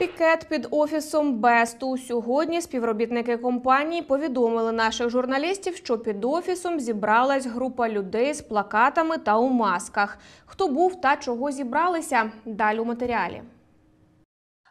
Пікет під офісом Бесту сьогодні співробітники компанії повідомили наших журналістів, що під офісом зібралась група людей з плакатами та у масках. Хто був та чого зібралися? Далі у матеріалі.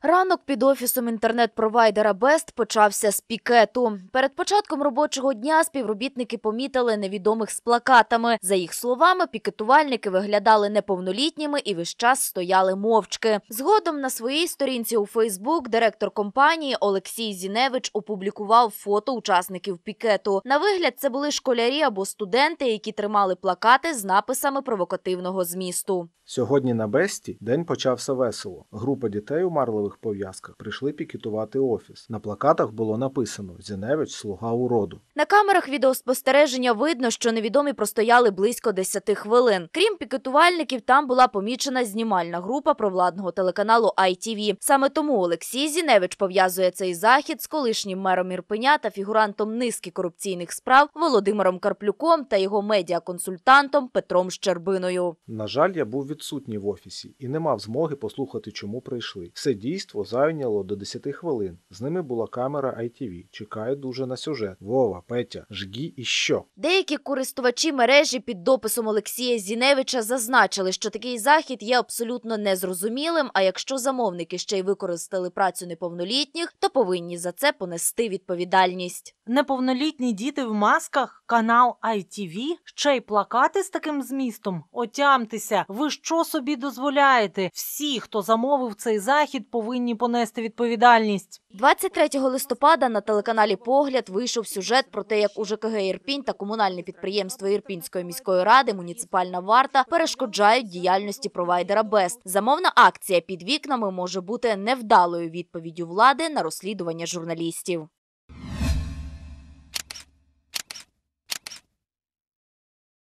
Ранок під офісом інтернет-провайдера Бест почався з пікету. Перед початком робочого дня співробітники помітили невідомих з плакатами. За їх словами, пікетувальники виглядали неповнолітніми і весь час стояли мовчки. Згодом на своїй сторінці у Фейсбук директор компанії Олексій Зіневич опублікував фото учасників пікету. На вигляд, це були школярі або студенти, які тримали плакати з написами провокативного змісту. Сьогодні на Бесті день почався весело. Група дітей умерли кольорових пов'язках прийшли пікетувати офіс. На плакатах було написано Зіневич слуга уроду. На камерах відеоспостереження видно, що невідомі простояли близько 10 хвилин. Крім пікетувальників, там була помічена знімальна група провладного телеканалу ITV. Саме тому Олексій Зіневич пов'язує цей захід з колишнім мером Ірпеня та фігурантом низки корупційних справ Володимиром Карплюком та його медіаконсультантом Петром Щербиною. На жаль, я був відсутній в офісі і не мав змоги послухати, чому прийшли. Все дійсно Дійство зайняло до 10 хвилин. З ними була камера ITV. Чекаю дуже на сюжет. Вова, Петя, жгі і що. Деякі користувачі мережі під дописом Олексія Зіневича зазначили, що такий захід є абсолютно незрозумілим. А якщо замовники ще й використали працю неповнолітніх, то повинні за це понести відповідальність. Неповнолітні діти в масках. Канал ITV? ще й плакати з таким змістом. Отямтеся, ви що собі дозволяєте? Всі, хто замовив цей захід, повинні понести відповідальність. 23 листопада на телеканалі Погляд вийшов сюжет про те, як у ЖКГ Ірпінь та комунальне підприємство Ірпінської міської ради муніципальна варта перешкоджають діяльності провайдера Бест. Замовна акція під вікнами може бути невдалою відповіддю влади на розслідування журналістів.